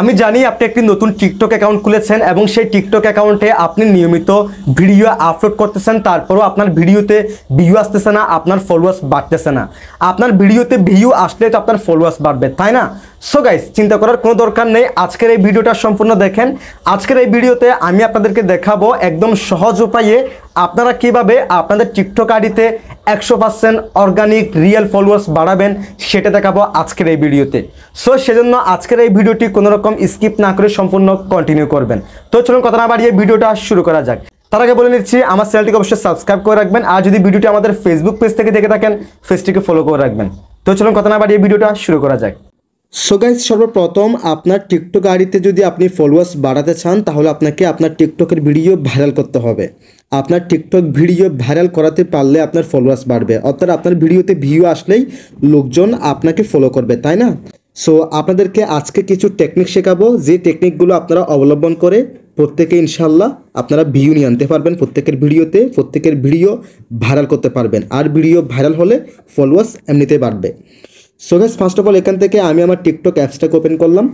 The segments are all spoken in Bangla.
আমি জানি আপনি একটি নতুন টিকটক অ্যাকাউন্ট খুলেছেন এবং সেই টিকটক অ্যাকাউন্টে আপনি নিয়মিত ভিডিও আপলোড করতেছেন তারপরও আপনার ভিডিওতে ভিউ আসতেছে না আপনার ফলোয়ার্স বাড়তেছে না আপনার ভিডিওতে ভিউ আসলে তো আপনার ফলোয়ার্স বাড়বে তাই না সো গাইস চিন্তা করার কোনো দরকার নেই আজকের এই ভিডিওটা সম্পূর্ণ দেখেন আজকের এই ভিডিওতে আমি আপনাদেরকে দেখাবো একদম সহজ উপায়ে আপনারা কিভাবে আপনাদের টিকটক আইডিতে একশো পার্সেন্ট অর্গানিক রিয়েল ফলোয়ার্স বাড়াবেন সেটা দেখাবো আজকের এই ভিডিওতে সো সেজন্য আজকের এই ভিডিওটি কোনোরকম স্কিপ না করে সম্পূর্ণ কন্টিনিউ করবেন তো চলুন কথা না বাড়িয়ে ভিডিওটা শুরু করা যাক তার আগে বলে নিচ্ছি আমার চ্যানেলটিকে অবশ্যই সাবস্ক্রাইব করে রাখবেন আর যদি ভিডিওটি আমাদের ফেসবুক পেজ থেকে দেখে থাকেন পেজটিকে ফলো করে রাখবেন তো চলুন কথা না বাড়িয়ে ভিডিওটা শুরু করা যাক সো গাইজ সর্বপ্রথম আপনার টিকটক আইডিতে যদি আপনি ফলোয়ার্স বাড়াতে চান তাহলে আপনাকে আপনার টিকটকের ভিডিও ভাইরাল করতে হবে আপনার টিকটক ভিডিও ভাইরাল করাতে পারলে আপনার ফলোয়ার্স বাড়বে অর্থাৎ আপনার ভিডিওতে ভিউ আসলেই লোকজন আপনাকে ফলো করবে তাই না সো আপনাদেরকে আজকে কিছু টেকনিক শেখাবো যে টেকনিকগুলো আপনারা অবলম্বন করে প্রত্যেকে ইনশাল্লাহ আপনারা ভিউ নিয়ে আনতে পারবেন প্রত্যেকের ভিডিওতে প্রত্যেকের ভিডিও ভাইরাল করতে পারবেন আর ভিডিও ভাইরাল হলে ফলোয়ার্স এমনিতে বাড়বে সোগেস ফার্স্ট অফ অল এখান থেকে আমি আমার টিকটক অ্যাপসটাকে ওপেন করলাম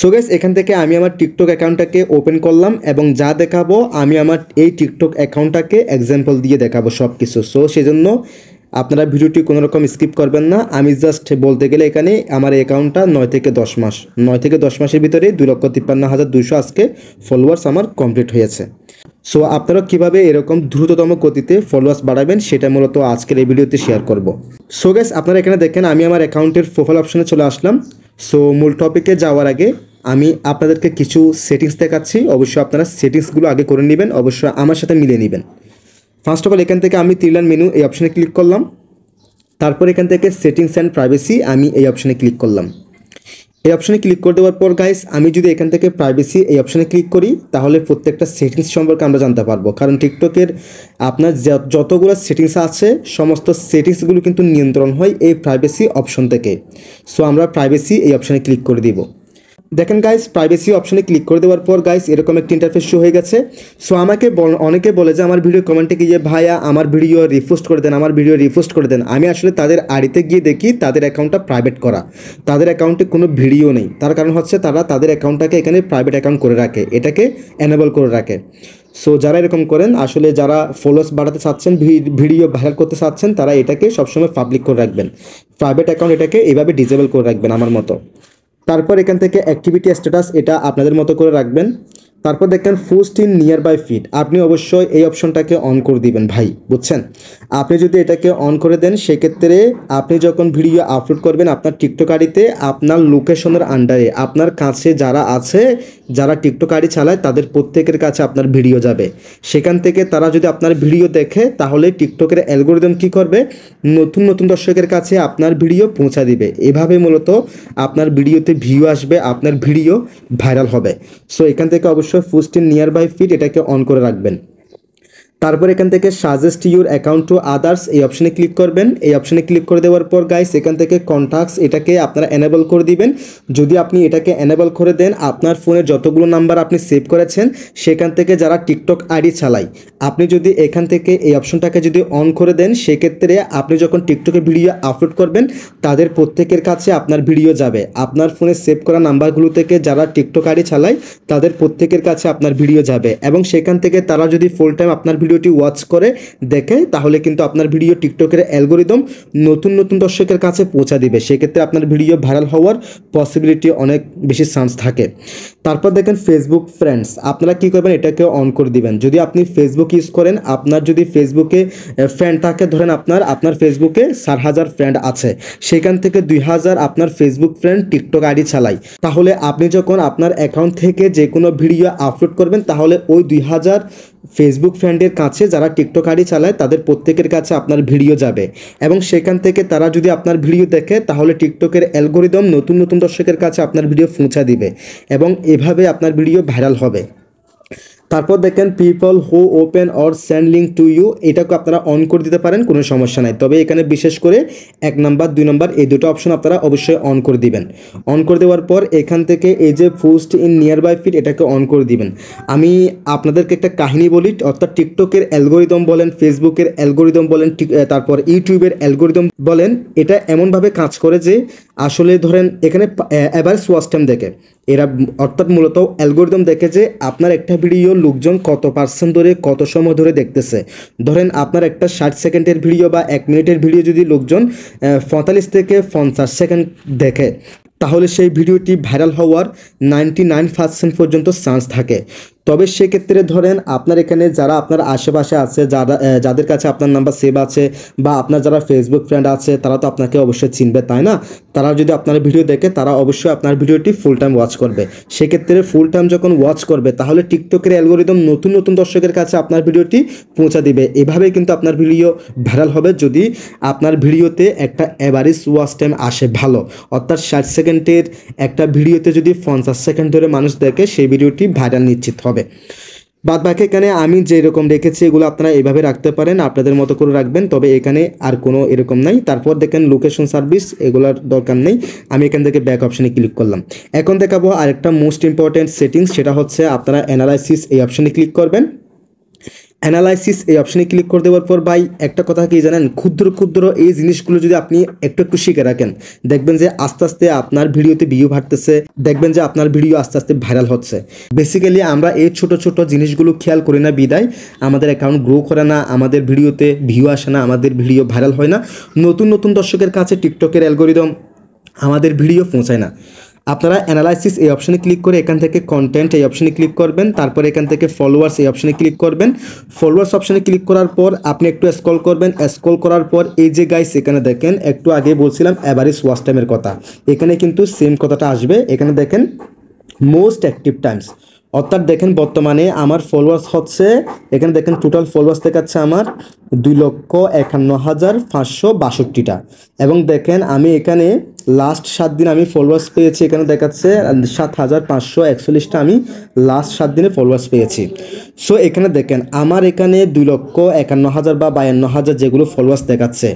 সোগেস এখান থেকে আমি আমার টিকটক অ্যাকাউন্টটাকে ওপেন করলাম এবং যা দেখাবো আমি আমার এই টিকটক অ্যাকাউন্টটাকে এক্সাম্পল দিয়ে দেখাবো সব কিছু সো সেজন্য আপনারা ভিডিওটি কোনো রকম স্কিপ করবেন না আমি জাস্ট বলতে গেলে এখানে আমার অ্যাকাউন্টটা নয় থেকে দশ মাস নয় থেকে দশ মাসের ভিতরে দুই লক্ষ তিপ্পান্ন হাজার দুশো আজকে ফলোয়ার্স আমার কমপ্লিট হয়েছে সো আপনারা কিভাবে এরকম দ্রুততম গতিতে ফলোয়ার্স বাড়াবেন সেটা মূলত আজকের এই ভিডিওতে শেয়ার করব সো গ্যাস আপনারা এখানে দেখেন আমি আমার অ্যাকাউন্টের প্রোফাইল অপশানে চলে আসলাম সো মূল টপিকে যাওয়ার আগে আমি আপনাদেরকে কিছু সেটিংস দেখাচ্ছি অবশ্যই আপনারা সেটিংসগুলো আগে করে নেবেন অবশ্যই আমার সাথে মিলে নেবেন ফার্স্ট অফ অল এখান থেকে আমি তিরলান মেনু এই অপশানে ক্লিক করলাম তারপর এখান থেকে সেটিংস অ্যান্ড প্রাইভেসি আমি এই অপশানে ক্লিক করলাম এই অপশানে ক্লিক করে দেওয়ার পর গাইস আমি যদি এখান থেকে প্রাইভেসি এই অপশানে ক্লিক করি তাহলে প্রত্যেকটা সেটিংস সম্পর্কে আমরা জানতে পারবো কারণ টিকটকের আপনার যতগুলো সেটিংস আছে সমস্ত সেটিংসগুলো কিন্তু নিয়ন্ত্রণ হয় এই প্রাইভেসি অপশন থেকে সো আমরা প্রাইভেসি এই অপশানে ক্লিক করে দিব দেখেন গাইস প্রাইভেসি অপশনে ক্লিক করে দেওয়ার পর গাইস এরকম একটি ইন্টারফেস শো হয়ে গেছে সো আমাকে অনেকে বলে যে আমার ভিডিও কমেন্টে গিয়ে ভাইয়া আমার ভিডিও রিপোস্ট করে দেন আমার ভিডিও রিপোস্ট করে দেন আমি আসলে তাদের আড়িতে গিয়ে দেখি তাদের অ্যাকাউন্টটা প্রাইভেট করা তাদের অ্যাকাউন্টে কোনো ভিডিও নেই তার কারণ হচ্ছে তারা তাদের অ্যাকাউন্টটাকে এখানে প্রাইভেট অ্যাকাউন্ট করে রাখে এটাকে এনেবল করে রাখে সো যারা এরকম করেন আসলে যারা ফলোয়ার্স বাড়াতে চাচ্ছেন ভিডিও ভাইরাল করতে চাচ্ছেন তারা এটাকে সবসময় পাবলিক করে রাখবেন প্রাইভেট অ্যাকাউন্ট এটাকে এইভাবে ডিজেবল করে রাখবেন আমার মতো তারপর এখান থেকে অ্যাক্টিভিটি স্ট্যাটাস এটা আপনাদের মতো করে রাখবেন তারপর দেখেন post in nearby feed আপনি অবশ্যই এই অপশনটাকে অন করে দিবেন ভাই বুঝছেন আপনি যদি এটাকে অন করে দেন সেক্ষেত্রে আপনি যখন ভিডিও আপলোড করবেন আপনার টিকটক আইডিতে আপনার লোকেশনের আন্ডারে আপনার কাছে যারা আছে যারা টিকটক আইডি চালায় তাদের প্রত্যেকের কাছে আপনার ভিডিও যাবে সেখান থেকে তারা যদি আপনার ভিডিও দেখে তাহলে টিকটকের অ্যালগোরিদম কি করবে নতুন নতুন দর্শকের কাছে আপনার ভিডিও পৌঁছা দিবে এভাবে মূলত আপনার ভিডিওতে ভিউ আসবে আপনার ভিডিও ভাইরাল হবে সো এখান থেকে অবশ্যই অবশ্যই ফুসটির নিয়ার বাই ফিট এটাকে অন করে রাখবেন তারপর এখান থেকে suggest your account to others এই অপশানে ক্লিক করবেন এই অপশানে ক্লিক করে দেওয়ার পর গাইস এখান থেকে কন্ট্যাক্টস এটাকে আপনারা এনেবল করে দিবেন যদি আপনি এটাকে এনেবল করে দেন আপনার ফোনে যতগুলো নাম্বার আপনি সেভ করেছেন সেখান থেকে যারা টিকটক আইডি চালায় আপনি যদি এখান থেকে এই অপশনটাকে যদি অন করে দেন সেক্ষেত্রে আপনি যখন টিকটকে ভিডিও আপলোড করবেন তাদের প্রত্যেকের কাছে আপনার ভিডিও যাবে আপনার ফোনে সেভ করা নাম্বারগুলো থেকে যারা টিকটক আইডি চালায় তাদের প্রত্যেকের কাছে আপনার ভিডিও যাবে এবং সেখান থেকে তারা যদি ফুল টাইম আপনার ভিডিওটি ওয়াচ করে দেখে তাহলে কিন্তু আপনার ভিডিও টিকটকের অ্যালগোরিদম নতুন নতুন দর্শকের কাছে পৌঁছা দিবে সেক্ষেত্রে আপনার ভিডিও ভাইরাল হওয়ার পসিবিলিটি অনেক বেশি চান্স থাকে তারপর দেখেন ফেসবুক ফ্রেন্ডস আপনারা কী করবেন এটাকে অন করে দিবেন যদি আপনি ফেসবুক ইউজ করেন আপনার যদি ফেসবুকে ফ্রেন্ড থাকে ধরেন আপনার আপনার ফেসবুকে চার হাজার ফ্রেন্ড আছে সেখান থেকে দুই হাজার আপনার ফেসবুক ফ্রেন্ড টিকটক আইডি চালায় তাহলে আপনি যখন আপনার অ্যাকাউন্ট থেকে যে কোনো ভিডিও আপলোড করবেন তাহলে ওই দুই হাজার ফেসবুক ফ্রেন্ডের কাছে যারা টিকটক আইডি চালায় তাদের প্রত্যেকের কাছে আপনার ভিডিও যাবে এবং সেখান থেকে তারা যদি আপনার ভিডিও দেখে তাহলে টিকটকের অ্যালগোরিদম নতুন নতুন দর্শকের কাছে আপনার ভিডিও পৌঁছা দিবে এবং এভাবে আপনার ভিডিও ভাইরাল হবে তারপর দেখেন people who open or send link to you এটাকে আপনারা অন করে দিতে পারেন কোনো সমস্যা নাই তবে এখানে বিশেষ করে এক নাম্বার দুই নাম্বার এই দুটো অপশন আপনারা অবশ্যই অন করে দিবেন অন করে দেওয়ার পর এখান থেকে এই যে post in nearby feed এটাকে অন করে দিবেন আমি আপনাদেরকে একটা কাহিনী বলি অর্থাৎ টিকটকের অ্যালগোরিদম বলেন ফেসবুকের অ্যালগোরিদম বলেন তারপর ইউটিউবের অ্যালগোরিদম বলেন এটা এমনভাবে কাজ করে যে আসলে ধরেন এখানে অ্যাভারেজ ওয়াস্টাইম দেখে এরা অর্থাৎ মূলত অ্যালগোরিদম দেখে যে আপনার একটা ভিডিও লোকজন কত পার্সেন্ট ধরে কত সময় ধরে দেখতেছে ধরেন আপনার একটা ষাট সেকেন্ডের ভিডিও বা এক মিনিটের ভিডিও যদি লোকজন পঁয়তাল্লিশ থেকে পঞ্চাশ সেকেন্ড দেখে তাহলে সেই ভিডিওটি ভাইরাল হওয়ার নাইনটি নাইন পার্সেন্ট পর্যন্ত চান্স থাকে তবে সেক্ষেত্রে ধরেন আপনার এখানে যারা আপনার আশেপাশে আছে যারা যাদের কাছে আপনার নাম্বার সেভ আছে বা আপনার যারা ফেসবুক ফ্রেন্ড আছে তারা তো আপনাকে অবশ্যই চিনবে তাই না তারা যদি আপনার ভিডিও দেখে তারা অবশ্যই আপনার ভিডিওটি ফুল টাইম ওয়াচ করবে সেক্ষেত্রে ফুল টাইম যখন ওয়াচ করবে তাহলে টিকটকের অ্যালগোরিদম নতুন নতুন দর্শকের কাছে আপনার ভিডিওটি পৌঁছা দিবে এভাবেই কিন্তু আপনার ভিডিও ভাইরাল হবে যদি আপনার ভিডিওতে একটা অ্যাভারেজ ওয়াচ টাইম আসে ভালো অর্থাৎ ষাট সেকেন্ডের একটা ভিডিওতে যদি পঞ্চাশ সেকেন্ড ধরে মানুষ দেখে সেই ভিডিওটি ভাইরাল নিশ্চিত হবে বাদ বাকি এখানে আমি রকম রেখেছি এগুলো আপনারা এভাবে রাখতে পারেন আপনাদের মতো করে রাখবেন তবে এখানে আর কোনো এরকম নাই তারপর দেখেন লোকেশন সার্ভিস এগুলোর দরকার নেই আমি এখান থেকে ব্যাক অপশানে ক্লিক করলাম এখন দেখাবো আরেকটা মোস্ট ইম্পর্ট্যান্ট সেটিংস সেটা হচ্ছে আপনারা অ্যানালাইসিস এই অপশানে ক্লিক করবেন অ্যানালাইসিস এই অপশানে ক্লিক করে দেওয়ার পর ভাই একটা কথা কি জানেন ক্ষুদ্র ক্ষুদ্র এই জিনিসগুলো যদি আপনি একটু একটু শিখে রাখেন দেখবেন যে আস্তে আস্তে আপনার ভিডিওতে ভিউ বাড়তেছে দেখবেন যে আপনার ভিডিও আস্তে আস্তে ভাইরাল হচ্ছে বেসিক্যালি আমরা এই ছোট ছোট জিনিসগুলো খেয়াল করি না বিদায় আমাদের অ্যাকাউন্ট গ্রো করে না আমাদের ভিডিওতে ভিউ আসে না আমাদের ভিডিও ভাইরাল হয় না নতুন নতুন দর্শকের কাছে টিকটকের অ্যালগোরিদম আমাদের ভিডিও পৌঁছায় না আপনারা অ্যানালাইসিস এই অপশনে ক্লিক করে এখান থেকে কন্টেন্ট এই অপশনে ক্লিক করবেন তারপর এখান থেকে ফলোয়ার্স এই অপশনে ক্লিক করবেন ফলোয়ার্স অপশনে ক্লিক করার পর আপনি একটু স্কল করবেন স্কল করার পর এই যে গাইস এখানে দেখেন একটু আগে বলছিলাম অ্যাভারেজ ওয়াচ টাইমের কথা এখানে কিন্তু সেম কথাটা আসবে এখানে দেখেন মোস্ট অ্যাক্টিভ টাইমস অর্থাৎ দেখেন বর্তমানে আমার ফলোয়ার্স হচ্ছে এখানে দেখেন টোটাল ফলোয়ার্স দেখাচ্ছে আমার দুই লক্ষ একান্ন হাজার পাঁচশো বাষট্টিটা এবং দেখেন আমি এখানে লাস্ট সাত দিন আমি ফলোয়ার্স পেয়েছি এখানে দেখাচ্ছে সাত হাজার পাঁচশো একচল্লিশটা আমি লাস্ট সাত দিনে ফলোয়ার্স পেয়েছি সো এখানে দেখেন আমার এখানে দুই লক্ষ একান্ন হাজার বা বায়ান্ন হাজার যেগুলো ফলোয়ার্স দেখাচ্ছে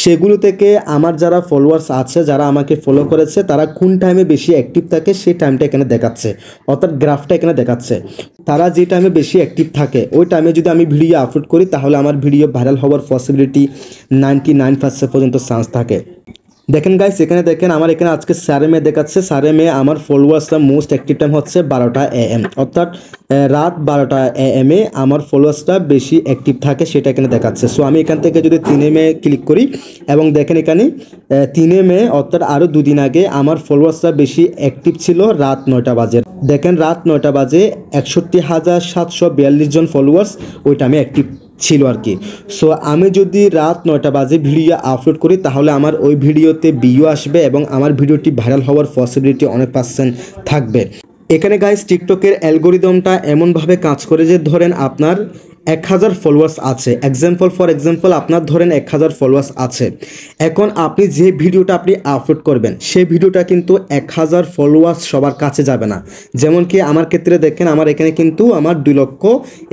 সেগুলো থেকে আমার যারা ফলোয়ার্স আছে যারা আমাকে ফলো করেছে তারা কোন টাইমে বেশি অ্যাক্টিভ থাকে সেই টাইমটা এখানে দেখাচ্ছে অর্থাৎ গ্রাফটা এখানে দেখাচ্ছে তারা যে টাইমে বেশি অ্যাক্টিভ থাকে ওই টাইমে যদি আমি ভিডিও আপলোড করি তাহলে আমার ভিডিও ভাইরাল হওয়ার পসিবিলিটি নাইনটি নাইন পার্সেন্ট পর্যন্ত চান্স থাকে দেখেন গাইস এখানে দেখেন আমার এখানে আজকে সারে মেয়ে দেখাচ্ছে সারে মেয়ে আমার ফলোয়ার্সরা মোস্ট অ্যাক্টিভ টাইম হচ্ছে বারোটা এ এম অর্থাৎ রাত বারোটা এ এম এ আমার ফলোয়ার্সটা বেশি অ্যাক্টিভ থাকে সেটা এখানে দেখাচ্ছে সো আমি এখান থেকে যদি তিনে মে ক্লিক করি এবং দেখেন এখানে তিনে মে অর্থাৎ আরও দুদিন আগে আমার ফলোয়ার্সটা বেশি অ্যাক্টিভ ছিল রাত নয়টা বাজে দেখেন রাত নয়টা বাজে একষট্টি হাজার সাতশো বিয়াল্লিশ জন ফলোয়ার্স ওইটা আমি অ্যাক্টিভ ছিল আর কি সো আমি যদি রাত নয়টা বাজে ভিডিও আপলোড করি তাহলে আমার ওই ভিডিওতে বিও আসবে এবং আমার ভিডিওটি ভাইরাল হওয়ার পসিবিলিটি অনেক পার্সেন্ট থাকবে এখানে গাইজ টিকটকের অ্যালগোরিদমটা এমনভাবে কাজ করে যে ধরেন আপনার এক হাজার ফলোয়ার্স আছে এক্সাম্পল ফর এক্সাম্পল আপনার ধরেন এক হাজার ফলোয়ার্স আছে এখন আপনি যে ভিডিওটা আপনি আপলোড করবেন সেই ভিডিওটা কিন্তু এক হাজার ফলোয়ার্স সবার কাছে যাবে না যেমন কি আমার ক্ষেত্রে দেখেন আমার এখানে কিন্তু আমার দুই লক্ষ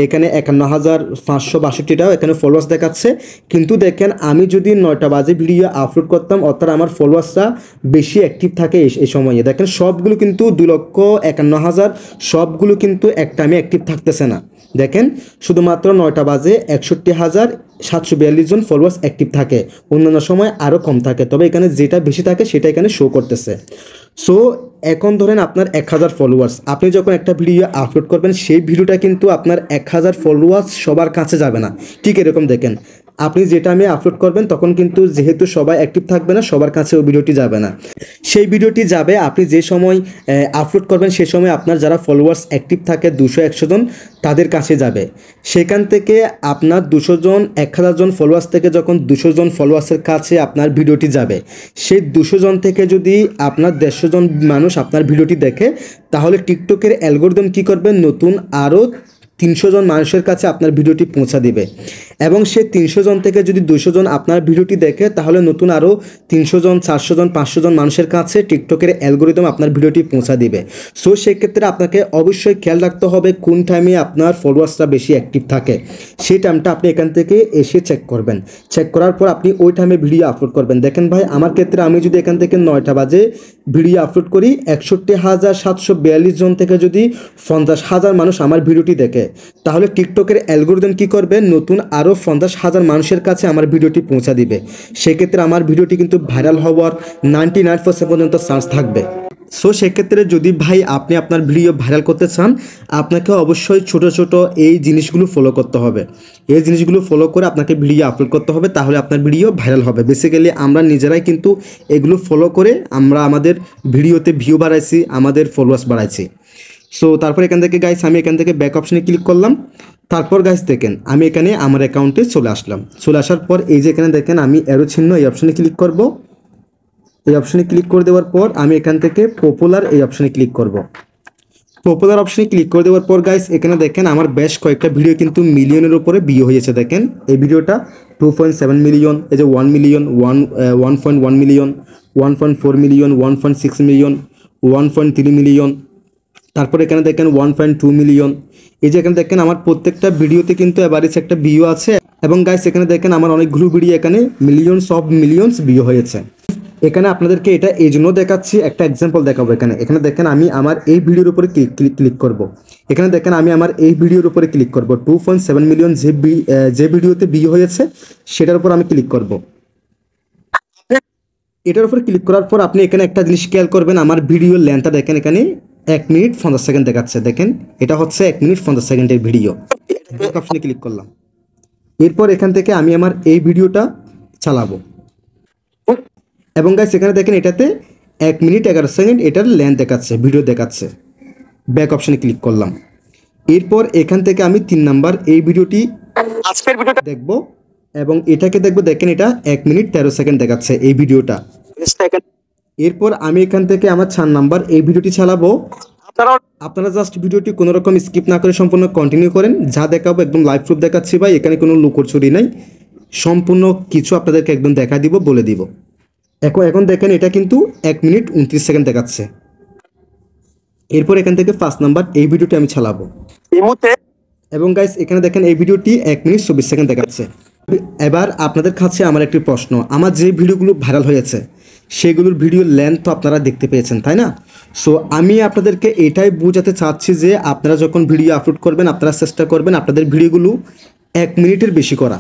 এখানে একান্ন হাজার পাঁচশো বাষট্টিটাও এখানে ফলোয়ার্স দেখাচ্ছে কিন্তু দেখেন আমি যদি নয়টা বাজে ভিডিও আপলোড করতাম অর্থাৎ আমার ফলোয়ার্সটা বেশি অ্যাক্টিভ থাকে এই সময়ে দেখেন সবগুলো কিন্তু দুই লক্ষ একান্ন হাজার সবগুলো কিন্তু একটা আমি অ্যাক্টিভ থাকতেছে না দেখেন শুধুমাত্র নয়টা বাজে একষট্টি হাজার সাতশো বিয়াল্লিশ জন ফলোয়ার্স অ্যাক্টিভ থাকে অন্যান্য সময় আরও কম থাকে তবে এখানে যেটা বেশি থাকে সেটা এখানে শো করতেছে সো এখন ধরেন আপনার এক হাজার ফলোয়ার্স আপনি যখন একটা ভিডিও আপলোড করবেন সেই ভিডিওটা কিন্তু আপনার এক হাজার ফলোয়ার্স সবার কাছে যাবে না ঠিক এরকম দেখেন আপনি যেটা আমি আপলোড করবেন তখন কিন্তু যেহেতু সবাই অ্যাক্টিভ থাকবে না সবার কাছে ওই ভিডিওটি যাবে না সেই ভিডিওটি যাবে আপনি যে সময় আপলোড করবেন সে সময় আপনার যারা ফলোয়ার্স অ্যাক্টিভ থাকে দুশো একশো জন তাদের কাছে যাবে সেখান থেকে আপনার দুশো জন এক হাজার জন ফলোয়ার্স থেকে যখন দুশো জন ফলোয়ার্সের কাছে আপনার ভিডিওটি যাবে সেই দুশো জন থেকে যদি আপনার দেড়শো জন মানুষ আপনার ভিডিওটি দেখে তাহলে টিকটকের অ্যালগোরদম কি করবে নতুন আরও তিনশো জন মানুষের কাছে আপনার ভিডিওটি পৌঁছা দিবে এবং সে তিনশো জন থেকে যদি দুশো জন আপনার ভিডিওটি দেখে তাহলে নতুন আরও তিনশো জন চারশো জন পাঁচশো জন মানুষের কাছে টিকটকের অ্যালগোরিদম আপনার ভিডিওটি পৌঁছা দিবে সো সেক্ষেত্রে আপনাকে অবশ্যই খেয়াল রাখতে হবে কোন টাইমে আপনার ফলোয়ার্সরা বেশি অ্যাক্টিভ থাকে সেই টাইমটা আপনি এখান থেকে এসে চেক করবেন চেক করার পর আপনি ওই টাইমে ভিডিও আপলোড করবেন দেখেন ভাই আমার ক্ষেত্রে আমি যদি এখান থেকে নয়টা বাজে ভিডিও আপলোড করি একষট্টি হাজার সাতশো বিয়াল্লিশ জন থেকে যদি পঞ্চাশ হাজার মানুষ আমার ভিডিওটি দেখে তাহলে টিকটকের অ্যালগোরিদম কি করবে নতুন আর আরও পঞ্চাশ হাজার মানুষের কাছে আমার ভিডিওটি পৌঁছা দিবে সেক্ষেত্রে আমার ভিডিওটি কিন্তু ভাইরাল হওয়ার নাইনটি নাইন পার্সেন্ট পর্যন্ত চান্স থাকবে সো সেক্ষেত্রে যদি ভাই আপনি আপনার ভিডিও ভাইরাল করতে চান আপনাকে অবশ্যই ছোট ছোট এই জিনিসগুলো ফলো করতে হবে এই জিনিসগুলো ফলো করে আপনাকে ভিডিও আপলোড করতে হবে তাহলে আপনার ভিডিও ভাইরাল হবে বেসিক্যালি আমরা নিজেরাই কিন্তু এগুলো ফলো করে আমরা আমাদের ভিডিওতে ভিউ বাড়াইছি আমাদের ফলোয়ার্স বাড়াইছি সো তারপর এখান থেকে গাইস আমি এখান থেকে ব্যাক অপশানে ক্লিক করলাম তারপর গাইস দেখেন আমি এখানে আমার অ্যাকাউন্টে চলে আসলাম চলে আসার পর এই যে এখানে দেখেন আমি এরো ছিন্ন এই অপশানে ক্লিক করব এই অপশানে ক্লিক করে দেওয়ার পর আমি এখান থেকে পপুলার এই অপশানে ক্লিক করব পপুলার অপশানে ক্লিক করে দেওয়ার পর গাইস এখানে দেখেন আমার বেশ কয়েকটা ভিডিও কিন্তু মিলিয়নের উপরে বিয়ে হয়েছে দেখেন এই ভিডিওটা টু পয়েন্ট সেভেন মিলিয়ন এই যে one million one one point one million one point four million one point six million one point three million তারপর এখানে দেখেন ওয়ান পয়েন্ট টু মিলিয়ন এই যে এখানে দেখেন আমার প্রত্যেকটা ভিডিওতে কিন্তু অ্যাভারেজ একটা ভিউ আছে এবং গাইস এখানে দেখেন আমার অনেকগুলো ভিডিও এখানে মিলিয়নস অফ মিলিয়নস ভিউ হয়েছে এখানে আপনাদেরকে এটা এই জন্য দেখাচ্ছি একটা এক্সাম্পল দেখাবো এখানে এখানে দেখেন আমি আমার এই ভিডিওর উপরে ক্লিক ক্লিক ক্লিক করব এখানে দেখেন আমি আমার এই ভিডিওর উপরে ক্লিক করব টু পয়েন্ট সেভেন মিলিয়ন যে যে ভিডিওতে বিয়ে হয়েছে সেটার উপর আমি ক্লিক করব এটার উপর ক্লিক করার পর আপনি এখানে একটা জিনিস খেয়াল করবেন আমার ভিডিওর লেন্থটা দেখেন এখানে এক মিনিট পঞ্চাশ সেকেন্ড দেখাচ্ছে দেখেন এটা হচ্ছে এক মিনিট পঞ্চাশ সেকেন্ডের ভিডিও অপশনে ক্লিক করলাম এরপর এখান থেকে আমি আমার এই ভিডিওটা চালাবো এবং গাইস এখানে দেখেন এটাতে এক মিনিট এগারো সেকেন্ড এটার লেন্থ দেখাচ্ছে ভিডিও দেখাচ্ছে ব্যাক অপশানে ক্লিক করলাম এরপর এখান থেকে আমি তিন নাম্বার এই ভিডিওটি আজকের ভিডিওটা দেখবো এবং এটাকে দেখবো দেখেন এটা এক মিনিট তেরো সেকেন্ড দেখাচ্ছে এই ভিডিওটা এরপর আমি এখান থেকে আমার ছান নাম্বার এই ভিডিওটি চালাবো আপনারা জাস্ট ভিডিওটি কোনো রকম স্কিপ না করে সম্পূর্ণ কন্টিনিউ করেন যা দেখাবো একদম লাইভ প্রুফ দেখাচ্ছি ভাই এখানে কোনো লুকোচুরি নাই সম্পূর্ণ কিছু আপনাদেরকে একদম দেখা দিব বলে দিব এখন এখন দেখেন এটা কিন্তু এক মিনিট উনত্রিশ সেকেন্ড দেখাচ্ছে এরপর এখান থেকে ফার্স্ট নাম্বার এই ভিডিওটি আমি চালাবো এবং গাইস এখানে দেখেন এই ভিডিওটি এক মিনিট চব্বিশ সেকেন্ড দেখাচ্ছে এবার আপনাদের কাছে আমার একটি প্রশ্ন আমার যে ভিডিওগুলো ভাইরাল হয়েছে সেগুলোর ভিডিও লেন্থ তো আপনারা দেখতে পেয়েছেন তাই না সো আমি আপনাদেরকে এটাই বোঝাতে চাচ্ছি যে আপনারা যখন ভিডিও আপলোড করবেন আপনারা চেষ্টা করবেন আপনাদের ভিডিওগুলো এক মিনিটের বেশি করা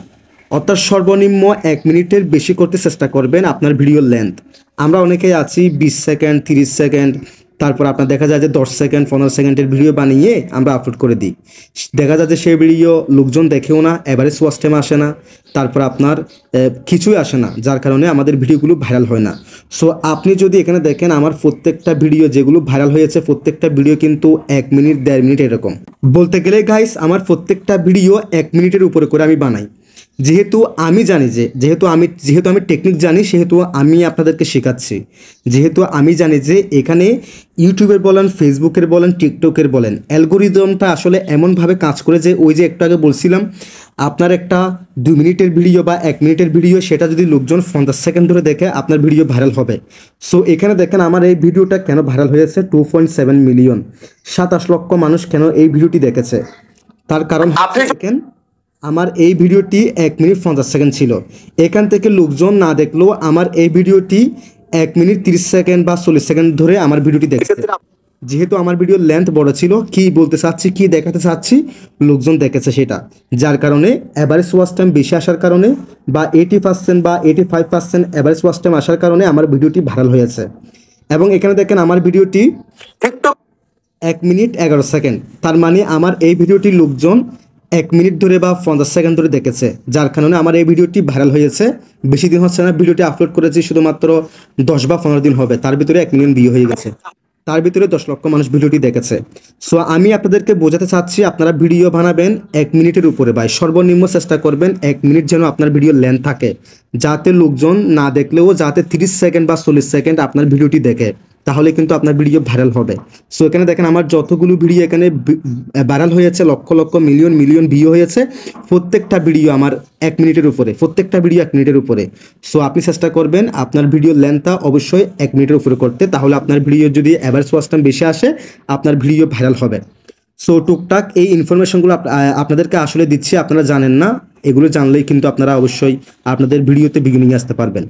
অর্থাৎ সর্বনিম্ন এক মিনিটের বেশি করতে চেষ্টা করবেন আপনার ভিডিও লেন্থ আমরা অনেকেই আছি বিশ সেকেন্ড তিরিশ সেকেন্ড তারপর আপনার দেখা যায় যে দশ সেকেন্ড পনেরো সেকেন্ডের ভিডিও বানিয়ে আমরা আপলোড করে দিই দেখা যায় যে সেই ভিডিও লোকজন দেখেও না অ্যাভারেজ ওয়াচ টাইমে আসে না তারপর আপনার কিছুই আসে না যার কারণে আমাদের ভিডিওগুলো ভাইরাল হয় না সো আপনি যদি এখানে দেখেন আমার প্রত্যেকটা ভিডিও যেগুলো ভাইরাল হয়েছে প্রত্যেকটা ভিডিও কিন্তু এক মিনিট দেড় মিনিট এরকম বলতে গেলে গাইস আমার প্রত্যেকটা ভিডিও এক মিনিটের উপরে করে আমি বানাই যেহেতু আমি জানি যে যেহেতু আমি যেহেতু আমি টেকনিক জানি সেহেতু আমি আপনাদেরকে শেখাচ্ছি যেহেতু আমি জানি যে এখানে ইউটিউবের বলেন ফেসবুকের বলেন টিকটকের বলেন অ্যালগোরিদমটা আসলে এমনভাবে কাজ করে যে ওই যে একটু আগে বলছিলাম আপনার একটা দু মিনিটের ভিডিও বা এক মিনিটের ভিডিও সেটা যদি লোকজন পঞ্চাশ সেকেন্ড ধরে দেখে আপনার ভিডিও ভাইরাল হবে সো এখানে দেখেন আমার এই ভিডিওটা কেন ভাইরাল হয়েছে টু পয়েন্ট সেভেন মিলিয়ন সাতাশ লক্ষ মানুষ কেন এই ভিডিওটি দেখেছে তার কারণ দেখেন আমার এই ভিডিওটি এক মিনিট পঞ্চাশ সেকেন্ড ছিল এখান থেকে লোকজন না দেখলেও আমার এই ভিডিওটি এক মিনিট তিরিশ সেকেন্ড বা চল্লিশ সেকেন্ড ধরে আমার ভিডিওটি দেখেছে যেহেতু আমার ভিডিওর লেন্থ বড় ছিল কি বলতে চাচ্ছি কি দেখাতে চাচ্ছি লোকজন দেখেছে সেটা যার কারণে অ্যাভারেজ ওয়াশ টাইম বেশি আসার কারণে বা এইটি পার্সেন্ট বা eighty five percent average watch time আসার কারণে আমার ভিডিওটি ভাইরাল হয়েছে এবং এখানে দেখেন আমার ভিডিওটি এক মিনিট এগারো সেকেন্ড তার মানে আমার এই ভিডিওটি লোকজন এক মিনিট ধরে বা পঞ্চাশ সেকেন্ড ধরে দেখেছে যার কারণে আমার এই ভিডিওটি ভাইরাল হয়েছে বেশি দিন হচ্ছে না ভিডিওটি আপলোড করেছি শুধুমাত্র দশ বা পনেরো দিন হবে তার ভিতরে এক মিনিট বিয়ে হয়ে গেছে তার ভিতরে দশ লক্ষ মানুষ ভিডিওটি দেখেছে সো আমি আপনাদেরকে বোঝাতে চাচ্ছি আপনারা ভিডিও বানাবেন এক মিনিটের উপরে ভাই সর্বনিম্ন চেষ্টা করবেন এক মিনিট যেন আপনার ভিডিও লেন্থ থাকে যাতে লোকজন না দেখলেও যাতে তিরিশ সেকেন্ড বা চল্লিশ সেকেন্ড আপনার ভিডিওটি দেখে তাহলে কিন্তু আপনার ভিডিও ভাইরাল হবে সো এখানে দেখেন আমার যতগুলো ভিডিও এখানে ভাইরাল হয়েছে লক্ষ লক্ষ মিলিয়ন মিলিয়ন ভিউ হয়েছে প্রত্যেকটা ভিডিও আমার এক মিনিটের উপরে প্রত্যেকটা ভিডিও এক মিনিটের উপরে সো আপনি চেষ্টা করবেন আপনার ভিডিও লেন্থটা অবশ্যই এক মিনিটের উপরে করতে তাহলে আপনার ভিডিও যদি অ্যাভারেজ ওয়াচ বেশি আসে আপনার ভিডিও ভাইরাল হবে সো টুকটাক এই ইনফরমেশনগুলো আপনাদেরকে আসলে দিচ্ছি আপনারা জানেন না এগুলো জানলেই কিন্তু আপনারা অবশ্যই আপনাদের ভিডিওতে বিগিনিং আসতে পারবেন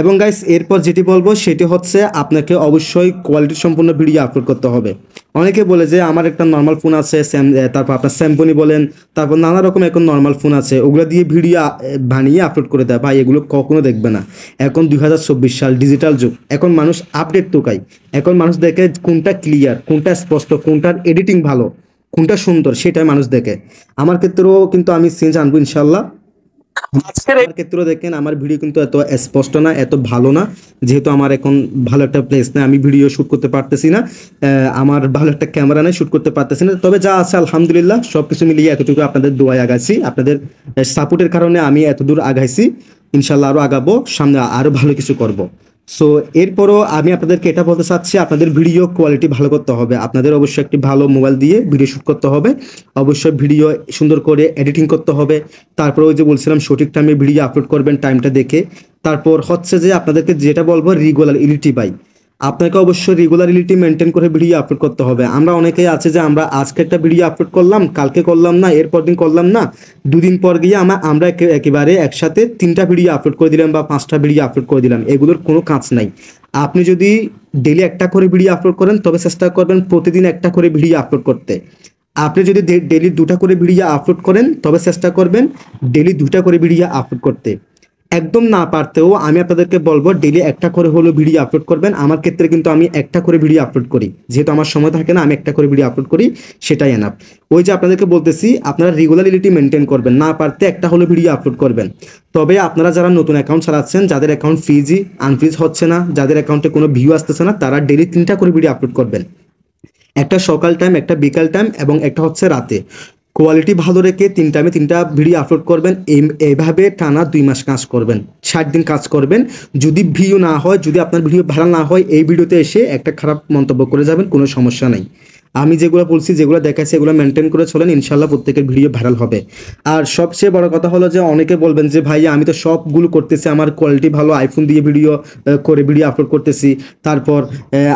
এবং গাইস এরপর যেটি বলবো সেটি হচ্ছে আপনাকে অবশ্যই কোয়ালিটি সম্পূর্ণ ভিডিও আপলোড করতে হবে অনেকে বলে যে আমার একটা নর্মাল ফোন আছে স্যাম তারপর আপনার স্যামপনি বলেন তারপর নানা রকম এখন নর্মাল ফোন আছে ওগুলো দিয়ে ভিডিও বানিয়ে আপলোড করে দেয় ভাই এগুলো কখনো দেখবে না এখন দুই সাল ডিজিটাল যুগ এখন মানুষ আপডেট কাই এখন মানুষ দেখে কোনটা ক্লিয়ার কোনটা স্পষ্ট কোনটার এডিটিং ভালো কোনটা সুন্দর সেটাই মানুষ দেখে আমার ক্ষেত্রেও কিন্তু আমি চেঞ্জ আনবো ইনশাল্লাহ আজকের ক্ষেত্রে দেখেন আমার ভিডিও কিন্তু এত স্পষ্ট না এত ভালো না যেহেতু আমার এখন ভালো একটা প্লেস নেই আমি ভিডিও শ্যুট করতে পারতেছি না আমার ভালো একটা ক্যামেরা নেই শ্যুট করতে পারতেছি না তবে যা আছে আলহামদুলিল্লাহ সব কিছু মিলিয়ে এতটুকু আপনাদের দোয়ায় আগাইছি আপনাদের সাপোর্টের কারণে আমি এত দূর আগাইছি ইনশাল্লাহ আরও আগাবো সামনে আরও ভালো কিছু করব সো এরপরও আমি আপনাদেরকে এটা বলতে চাচ্ছি আপনাদের ভিডিও কোয়ালিটি ভালো করতে হবে আপনাদের অবশ্যই একটি ভালো মোবাইল দিয়ে ভিডিও শ্যুট করতে হবে অবশ্যই ভিডিও সুন্দর করে এডিটিং করতে হবে তারপরে ওই যে বলছিলাম সঠিক টাইমে ভিডিও আপলোড করবেন টাইমটা দেখে তারপর হচ্ছে যে আপনাদেরকে যেটা বলবো রেগুলার ইলিটি বাই আপনাকে অবশ্যই রেগুলারিটি মেনটেন করে ভিডিও আপলোড করতে হবে আমরা অনেকেই আছে যে আমরা আজকে একটা ভিডিও আপলোড করলাম কালকে করলাম না এরপর দিন করলাম না দুদিন পর গিয়ে আমরা আমরা একেবারে একসাথে তিনটা ভিডিও আপলোড করে দিলাম বা পাঁচটা ভিডিও আপলোড করে দিলাম এগুলোর কোনো কাজ নাই আপনি যদি ডেলি একটা করে ভিডিও আপলোড করেন তবে চেষ্টা করবেন প্রতিদিন একটা করে ভিডিও আপলোড করতে আপনি যদি ডেলি দুটা করে ভিডিও আপলোড করেন তবে চেষ্টা করবেন ডেলি দুটা করে ভিডিও আপলোড করতে একদম না পারতেও আমি আপনাদেরকে বলবো ডেলি একটা করে হলো ভিডিও আপলোড করবেন আমার ক্ষেত্রে কিন্তু আমি একটা করে ভিডিও আপলোড করি যেহেতু আমার সময় থাকে না আমি একটা করে ভিডিও আপলোড করি সেটাই এনাফ ওই যে আপনাদেরকে বলতেছি আপনারা রেগুলারিটি মেনটেন করবেন না পারতে একটা হলো ভিডিও আপলোড করবেন তবে আপনারা যারা নতুন অ্যাকাউন্ট চালাচ্ছেন যাদের অ্যাকাউন্ট ফ্রিজি আনফ্রিজ হচ্ছে না যাদের অ্যাকাউন্টে কোনো ভিউ আসতেছে না তারা ডেলি তিনটা করে ভিডিও আপলোড করবেন একটা সকাল টাইম একটা বিকাল টাইম এবং একটা হচ্ছে রাতে কোয়ালিটি ভালো রেখে তিনটা আমি তিনটা ভিডিও আপলোড করবেন এইভাবে টানা দুই মাস কাজ করবেন ষাট দিন কাজ করবেন যদি ভিউ না হয় যদি আপনার ভিডিও ভালো না হয় এই ভিডিওতে এসে একটা খারাপ মন্তব্য করে যাবেন কোনো সমস্যা নেই আমি যেগুলো বলছি যেগুলো দেখাচ্ছি সেগুলো মেনটেন করে চলেন ইনশাল্লাহ প্রত্যেকের ভিডিও ভাইরাল হবে আর সবচেয়ে বড় কথা হলো যে অনেকে বলবেন যে ভাই আমি তো সবগুলো করতেছি আমার কোয়ালিটি ভালো আইফোন দিয়ে ভিডিও করে ভিডিও আপলোড করতেছি তারপর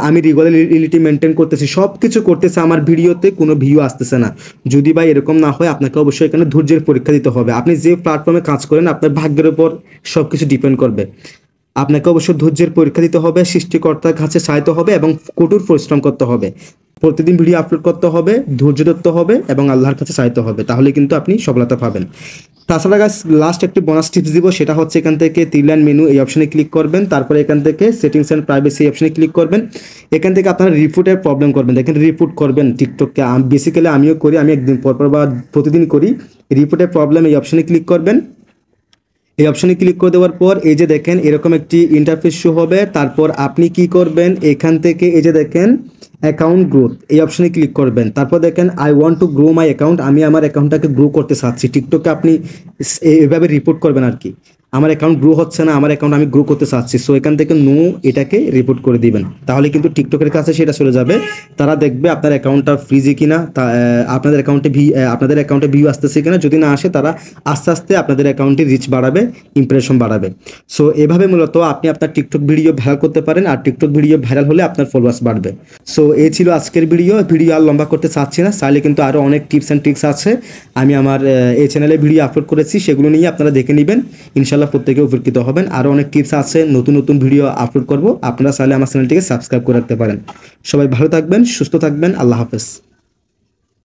আমি রেগুলারিটি মেনটেন করতেছি সব কিছু করতেছে আমার ভিডিওতে কোনো ভিউ আসতেছে না যদি ভাই এরকম না হয় আপনাকে অবশ্যই এখানে ধৈর্যের পরীক্ষা দিতে হবে আপনি যে প্ল্যাটফর্মে কাজ করেন আপনার ভাগ্যের উপর সব কিছু ডিপেন্ড করবে আপনাকে অবশ্য ধৈর্যের পরীক্ষা দিতে হবে সৃষ্টিকর্তার কাছে সাহায্য হবে এবং কঠোর পরিশ্রম করতে হবে প্রতিদিন ভিডিও আপলোড করতে হবে ধৈর্য ধরতে হবে এবং আল্লাহর কাছে সাহিত্য হবে তাহলে কিন্তু আপনি সফলতা পাবেন তাছাড়া গাছ লাস্ট একটি বোনাস টিপস দিব সেটা হচ্ছে এখান থেকে তিলান মেনু এই অপশনে ক্লিক করবেন তারপরে এখান থেকে সেটিংস অ্যান্ড প্রাইভেসি অপশনে ক্লিক করবেন এখান থেকে আপনারা রিপোর্টের প্রবলেম করবেন দেখেন রিপোর্ট করবেন টিকটককে বেসিক্যালি আমিও করি আমি একদিন পরপর বা প্রতিদিন করি রিপোর্টের প্রবলেম এই অপশনে ক্লিক করবেন এই অপশনে ক্লিক করে দেওয়ার পর এই যে দেখেন এরকম একটি ইন্টারফেস শো হবে তারপর আপনি কি করবেন এখান থেকে এই যে দেখেন অ্যাকাউন্ট গ্রোথ এই অপশনে ক্লিক করবেন তারপর দেখেন I want to grow my account আমি আমার অ্যাকাউন্টটাকে গ্রো করতে চাচ্ছি টিকটকে আপনি এভাবে রিপোর্ট করবেন আর কি আমার অ্যাকাউন্ট গ্রো হচ্ছে না আমার অ্যাকাউন্ট আমি গ্রো করতে চাচ্ছি সো এখান থেকে নো এটাকে রিপোর্ট করে দিবেন তাহলে কিন্তু টিকটকের কাছে সেটা চলে যাবে তারা দেখবে আপনার অ্যাকাউন্টটা ফ্রিজে কিনা তা আপনাদের অ্যাকাউন্টে ভি আপনাদের অ্যাকাউন্টে ভিউ আসতেছে কিনা যদি না আসে তারা আস্তে আস্তে আপনাদের অ্যাকাউন্টে রিচ বাড়াবে ইমপ্রেশন বাড়াবে সো এভাবে মূলত আপনি আপনার টিকটক ভিডিও ভাইরাল করতে পারেন আর টিকটক ভিডিও ভাইরাল হলে আপনার ফলোয়ার্স বাড়বে সো এ ছিল আজকের ভিডিও ভিডিও আর লম্বা করতে চাচ্ছি না চাইলে কিন্তু আরও অনেক টিপস অ্যান্ড ট্রিক্স আছে আমি আমার এই চ্যানেলে ভিডিও আপলোড করেছি সেগুলো নিয়ে আপনারা দেখে নেবেন ইনশাল্লাহ ইনশাল্লাহ প্রত্যেকে উপকৃত হবেন আরও অনেক টিপস আছে নতুন নতুন ভিডিও আপলোড করব আপনারা চাইলে আমার চ্যানেলটিকে সাবস্ক্রাইব করে রাখতে পারেন সবাই ভালো থাকবেন সুস্থ থাকবেন আল্লাহ হাফেজ